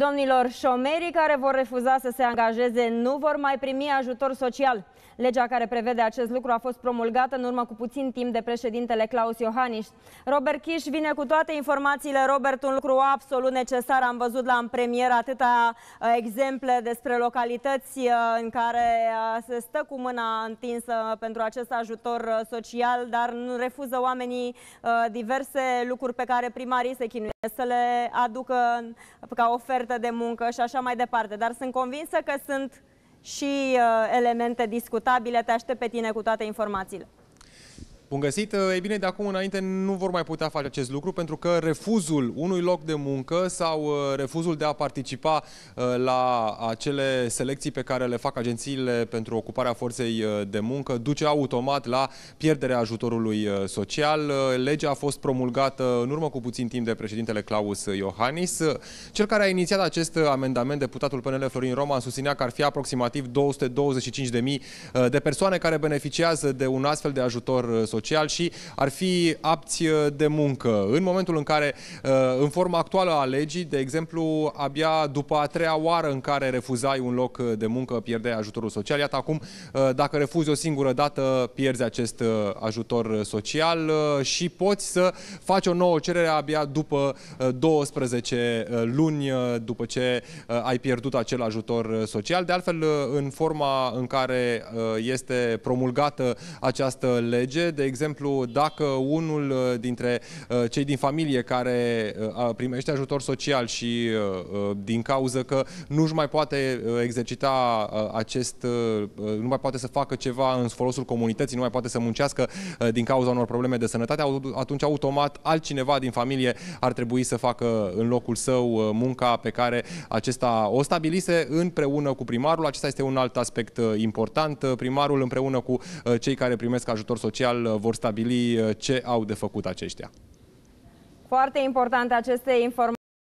Domnilor șomerii care vor refuza să se angajeze nu vor mai primi ajutor social. Legea care prevede acest lucru a fost promulgată în urmă cu puțin timp de președintele Claus Iohannis. Robert Kiș vine cu toate informațiile. Robert, un lucru absolut necesar. Am văzut la în premier atâta uh, exemple despre localități uh, în care uh, se stă cu mâna întinsă pentru acest ajutor social, dar nu refuză oamenii diverse lucruri pe care primarii se chinuie să le aducă ca ofertă ofertă de muncă și așa mai departe. Dar sunt convinsă că sunt și uh, elemente discutabile. Te aștept pe tine cu toate informațiile. Bun găsit! Ei bine, de acum înainte nu vor mai putea face acest lucru pentru că refuzul unui loc de muncă sau uh, refuzul de a participa uh, la acele selecții pe care le fac agențiile pentru ocuparea forței uh, de muncă duce automat la pierderea ajutorului social. Legea a fost promulgată în urmă cu puțin timp de președintele Claus Iohannis. Cel care a inițiat acest amendament, deputatul PNL Florin Roman, susținea că ar fi aproximativ 225.000 de persoane care beneficiază de un astfel de ajutor social social și ar fi apți uh, de muncă. În momentul în care, uh, în forma actuală a legii, de exemplu, abia după a treia oară în care refuzai un loc uh, de muncă, pierdeai ajutorul social. Iată acum, dacă refuzi o singură dată, pierzi acest ajutor social și poți să faci o nouă cerere abia după 12 luni după ce ai pierdut acel ajutor social. De altfel, în forma în care este promulgată această lege, de de exemplu, dacă unul uh, dintre uh, cei din familie care uh, primește ajutor social și din cauză că nu-și mai poate exercita acest, nu mai poate să facă ceva în folosul comunității, nu mai poate să muncească din cauza unor probleme de sănătate, atunci automat altcineva din familie ar trebui să facă în locul său munca pe care acesta o stabilise împreună cu primarul. Acesta este un alt aspect important. Primarul împreună cu cei care primesc ajutor social vor stabili uh, ce au de făcut aceștia. Foarte importante aceste informații.